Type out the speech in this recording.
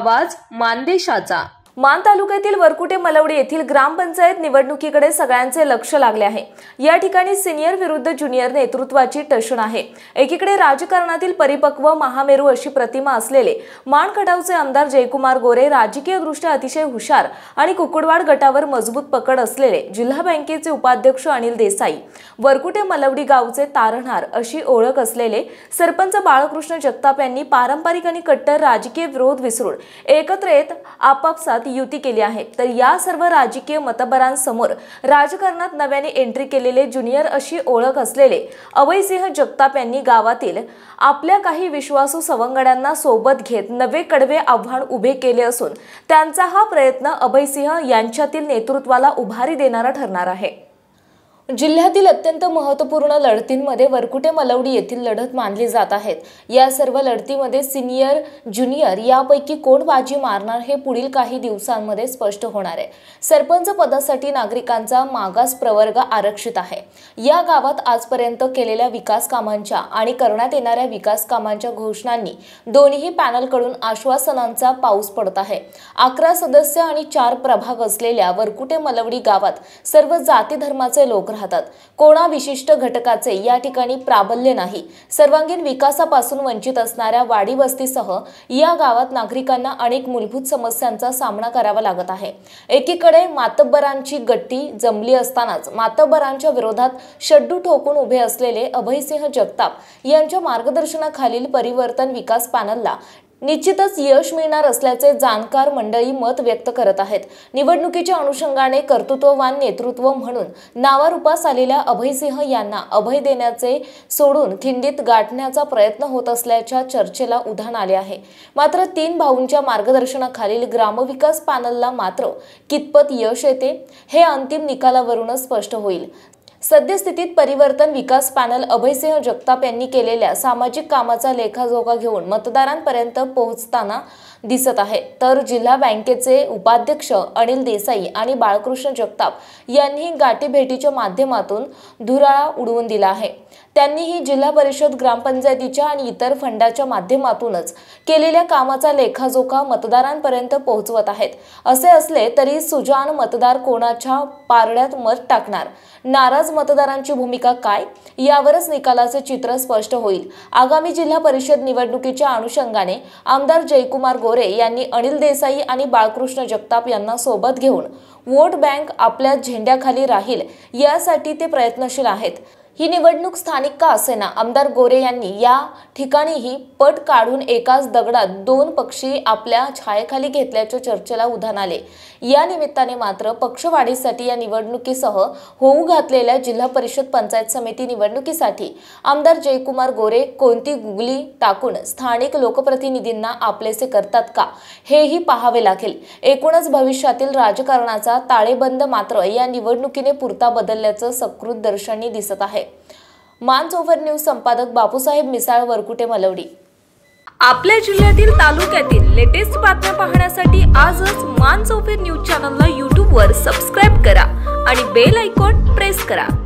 आवाज मानदेशाचा मान तालुक्यातील वरकुटे मलवडे येथील ग्रामपंचायत निवडणुकीकडे सगळ्यांचे लक्ष लागले आहे या ठिकाणी सिनियर विरुद्ध ज्युनियर नेतृत्वाची टशन आहे एकीकडे राजकारणातील परिपक्व महामेरू अशी प्रतिमा असलेले माणखटावचे आमदार जयकुमार गोरे राजकीयदृष्ट्या अतिशय हुशार आणि कुकुडवाड गटावर मजबूत पकड असलेले जिल्हा बँकेचे उपाध्यक्ष अनिल देसाई वरकुटे मलवडी गावचे तारणार अशी ओळख असलेले सरपंच बाळकृष्ण जगताप यांनी पारंपरिक आणि कट्टर राजकीय विरोध विसरून एकत्र येत आपापसात युती केली आहे तर या सर्व राजकीय मतभरांसमोर राजकारणात नव्याने एंट्री केलेले ज्युनियर अशी ओळख असलेले अभयसिंह जगताप यांनी गावातील आपल्या काही विश्वासू सवंगड्यांना सोबत घेत नवे कडवे आव्हान उभे केले असून त्यांचा हा प्रयत्न अभयसिंह यांच्यातील नेतृत्वाला उभारी देणारा ठरणार आहे जिल्ह्यातील अत्यंत महत्त्वपूर्ण लढतींमध्ये वरकुटे मलवडी येथील लढत मानली जात आहेत या सर्व लढतीमध्ये सिनियर ज्युनियर यापैकी कोण बाजी मारणार हे पुढील काही दिवसांमध्ये स्पष्ट होणार आहे सरपंच पदासाठी नागरिकांचा मागास प्रवर्ग आरक्षित आहे या गावात आजपर्यंत केलेल्या विकास कामांच्या आणि करण्यात येणाऱ्या विकास कामांच्या घोषणांनी दोन्ही पॅनलकडून आश्वासनांचा पाऊस पडत आहे अकरा सदस्य आणि चार प्रभाग असलेल्या वरकुटे मलवडी गावात सर्व जाती धर्माचे लोक राहतात कोणा विशिष्ट घटकाचे या ठिकाणी प्राबल्य नाही सर्वांगीण विकासापासून वंचित असणाऱ्या वाडी वस्तीसह या गावात नागरिकांना अनेक मूलभूत समस्यांचा सामना करावा लागत आहे एकीकडे मातब्बरांची गट्टी जमली असतानाच मातब्बरांच्या विरोधात शड्डू ठोकून उभे असलेले अभयसिंह जगताप यांच्या मार्गदर्शनाखालील परिवर्तन विकास पॅनलला निश्चितच यश मिळणार असल्याचे जाणकार मंडळी मत व्यक्त करत आहेत निवडणुकीच्या अनुषंगाने कर्तृत्ववान नेतृत्व म्हणून नावारूपास आलेल्या अभयसिंह यांना अभय देण्याचे सोडून खिंडीत गाठण्याचा प्रयत्न होत असल्याच्या चर्चेला उधाण आले आहे मात्र तीन भाऊंच्या मार्गदर्शनाखालील ग्रामविकास पॅनलला मात्र कितपत यश येते हे अंतिम निकालावरूनच स्पष्ट होईल सद्यस्थितीत परिवर्तन विकास पॅनल अभयसिंह जगताप यांनी केलेल्या सामाजिक कामाचा लेखाजोखा घेऊन मतदारांपर्यंत पोहोचताना दिसत आहे तर जिल्हा बँकेचे उपाध्यक्ष अनिल देसाई आणि बाळकृष्ण जगताप यांनी गाठीभेटीच्या माध्यमातून धुराळा उडवून दिला आहे त्यांनीही जिल्हा परिषद ग्रामपंचायतीच्या आणि इतर फंडाच्या माध्यमातूनच केलेल्या कामाचा लेखाजोखा मतदारांपर्यंत पोहोचवत आहेत असे असले तरी सुजान मतदार कोणाच्या पारड्यात मत टाकणार नाराज मतदारांची भूमिका काय यावरच निकालाचे चित्र स्पष्ट होईल आगामी जिल्हा परिषद निवडणुकीच्या अनुषंगाने आमदार जयकुमार गोरे यांनी अनिल देसाई आणि बाळकृष्ण जगताप यांना सोबत घेऊन वोट बँक आपल्या झेंड्याखाली राहील यासाठी ते प्रयत्नशील आहेत ही निवडणूक स्थानिक का असेना आमदार गोरे यांनी या ठिकाणीही पट काढून एकाच दगडात दोन पक्षी आपल्या छायेखाली घेतल्याच्या चर्चेला उधाण आले या निमित्ताने मात्र पक्षवाढीसाठी या निवडणुकीसह होऊ घातलेल्या जिल्हा परिषद पंचायत समिती निवडणुकीसाठी आमदार जयकुमार गोरे कोणती गुगली टाकून स्थानिक लोकप्रतिनिधींना आपलेसे करतात का हेही पाहावे लागेल एकूणच भविष्यातील राजकारणाचा ताळेबंद मात्र या निवडणुकीने पुरता बदलल्याचं सकृत दर्शनी दिसत आहे ओवर न्यूज संपादक बापूसाहेब मिसाळ वरकुटे मलवडी आपल्या जिल्ह्यातील तालुक्यातील लेटेस्ट बातम्या पाहण्यासाठी आजच ओवर न्यूज चॅनलला यूट्यूबवर सबस्क्राईब करा आणि बेल ऐकॉन प्रेस करा